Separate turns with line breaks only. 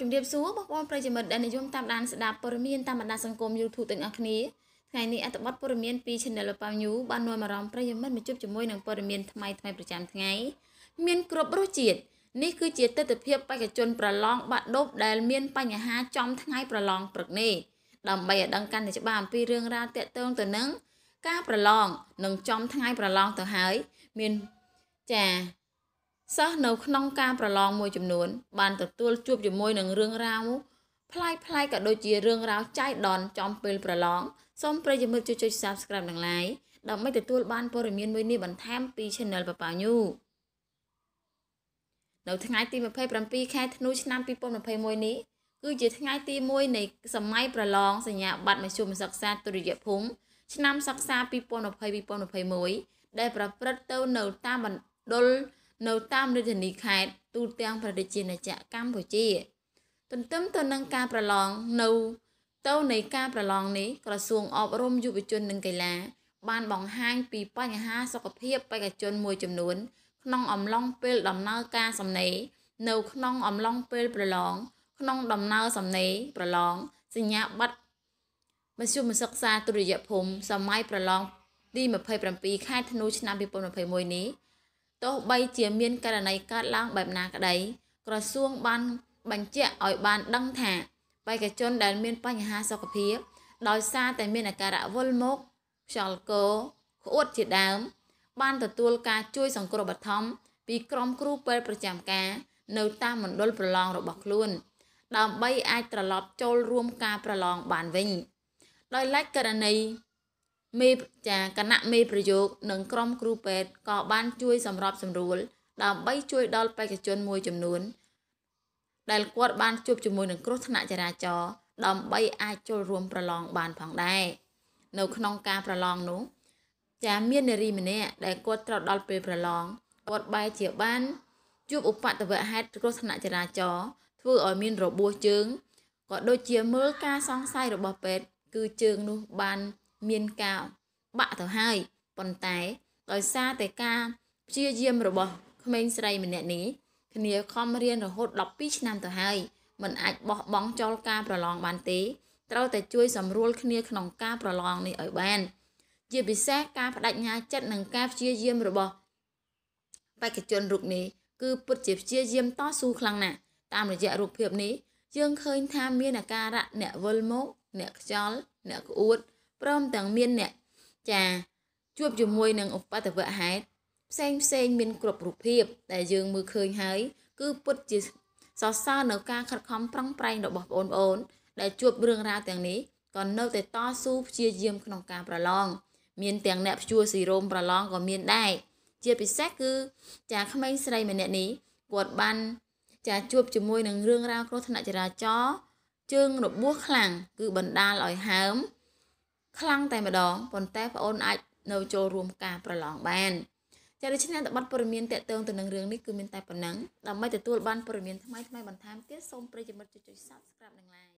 ជំរាបសួរបងប្អូនប្រិយមិត្តដែលនិយមតាមដានស្ដាប់ព័ត៌មានតាមបណ្ដាសង្គម YouTube ទាំងអស់គ្នាថ្ងៃនេះអត្ថបទព័ត៌មានពី Channel Pau News បាននាំអារម្មណ៍ប្រិយមិត្តមកជួបជាមួយនឹងព័ត៌មានថ្មីថ្មីប្រចាំថ្ងៃមានគ្រប់រសជាតិនេះគឺជាទស្សនវិជ្ជាបេក្ខជនប្រឡងបាក់ដប់ដែលមាន បញ្ហាចំថ្ងៃប្រឡងព្រឹកនេះដើម្បីឲ្យដឹងកាន់តែច្បាស់អំពីរឿងរ៉ាវទាក់ទងទៅនឹងការប្រឡងនិងចំថ្ងៃប្រឡងទៅហើយមានចាសិស្សនៅក្នុងការប្រឡងមួយចំនួន បានទទួលជួបជាមួយនឹងរឿងរ៉ាវប្លែកប្លែកក៏ដូចជារឿងរ៉ាវចៃដន្យចំពេលប្រឡងសូមប្រិយមិត្តជួយចុច Subscribe និង Like ដើម្បីទទួលបានព័ត៌មានមួយនេះបន្ថែមពី Channel ប៉ប៉ាញូនៅថ្ងៃទី27ខែធ្នូឆ្នាំ2021នេះគឺជាថ្ងៃទី1នៃសម័យប្រឡងសញ្ញាបត្រមធ្យមសិក្សាទុតិយភូមិឆ្នាំសិក្សា2020-2021ដែលប្រព្រឹត្តទៅនៅតាមបណ្ដុលនៅតាមរាជធានីខេត្តទូទាំងប្រទេសជាណាចក្រកម្ពុជាទន្ទឹមទៅនឹងការប្រឡងនៅទៅនៃការប្រឡងនេះក្រសួងអប់រំយុវជននិងកីឡាបានបង្ហាញពីបញ្ហាសុខភាពបេក្ខជនមួយចំនួនក្នុងអំឡុងពេលដំណើរការសំណេរនៅក្នុងអំឡុងពេលប្រឡងក្នុងដំណើរសំណេរប្រឡងសញ្ញាបត្រមធ្យមសិក្សាទុតិយភូមិសម័យប្រឡងទី27ខែធ្នូឆ្នាំ2021នេះទោះបីជាមានករណីកើតឡើងបែបណាក្តី ក្រសួងបានបញ្ជាក់ឲ្យបានដឹងថាបេក្ខជនដែលមានបញ្ហាសុខភាពដោយសារតែមានអាការៈវិលមុខខ្យល់កោក្អួតជាដើម បានទទួលការជួយសង្គ្រោះបឋមពីក្រុមគ្រូពេទ្យប្រចាំការនៅតាមមណ្ឌលប្រឡងរបស់ខ្លួនដើម្បីអាចត្រឡប់ចូលរួមការប្រឡងបានវិញដោយឡែកករណីមេចាគណៈមេប្រយោគនិងក្រុមគ្រូពេទ្យក៏បានជួយសម្របសម្រួលដើម្បីជួយដល់បេក្ខជនមួយចំនួន ដែលគាត់បានជួបជាមួយនឹងគ្រោះថ្នាក់ចរាចរណ៍ដើម្បីអាចចូលរួមប្រឡងបានផងដែរនៅក្នុងការប្រឡងនោះ ចាមាននារីម្នាក់ដែលគាត់ត្រូវដល់ពេលប្រឡងគាត់បែរជាបានជួបឧបតវហេតុគ្រោះថ្នាក់ចរាចរណ៍ធ្វើឲ្យមានរបួសជើងក៏ដូចជាមើលការសង្ស័យរបស់ពេទ្យគឺជើងនោះបានមានការបាក់ទៅហើយប៉ុន្តែដោយសារតែការព្យាយាមរបស់ក្មេងស្រីម្នាក់នេះគ្នាខំរៀនរហូត12ឆ្នាំទៅហើយមិនអាចបោះបង់ចោលការប្រឡងបានទេត្រូវតែជួយ សម្រួលគ្នាក្នុងការប្រឡងនេះឲ្យបានជាពិសេសការបដិញ្ញាចិត្តនិងការព្យាយាមរបស់បេក្ខជនរូបនេះគឺពិតជាព្យាយាមតស៊ូខ្លាំងណាស់តាមរយៈរូបភាពនេះយើងឃើញថាមានអាការៈអ្នកវិលមុខអ្នកខ្យល់អ្នកក្អួតព្រមទាំងមានអ្នកចាជួបជាមួយនឹងឧបតវៈហេតុផ្សេងផ្សេងមានគ្រប់រូបភាពដែលយើងមើលឃើញហើយ គឺពិតជាសរសើរនៅការខិតខំប្រឹងប្រែងរបស់បងប្អូនដែលជួបរឿងរ៉ាវទាំងនេះក៏នៅតែតស៊ូព្យាយាមក្នុងការប្រឡងមានទាំងអ្នកព្យួរស៊ីរ៉ូមប្រឡងក៏មានដែរជាពិសេសគឺចាក្មេងស្រីម្នាក់នេះគាត់បានចាជួបជាមួយនឹងរឿងរ៉ាវគ្រោះថ្នាក់ចរាចរណ៍ជើងរបួសខ្លាំងគឺបណ្ដាលឲ្យហើមខ្លាំងតែម្ដងប៉ុន្តែប្អូនអាចនៅចូលរួមការប្រឡងបានចាដូច្នេះអត្ថបទព័ត៌មានតកតងទៅនឹងរឿងនេះគឺមានតែប៉ុណ្ណឹងដើម្បីទទួលបានព័ត៌មានថ្មីថ្មីបន្ថែមទៀតសូមប្រិយមិត្តជួយចុច Subscribe និង Like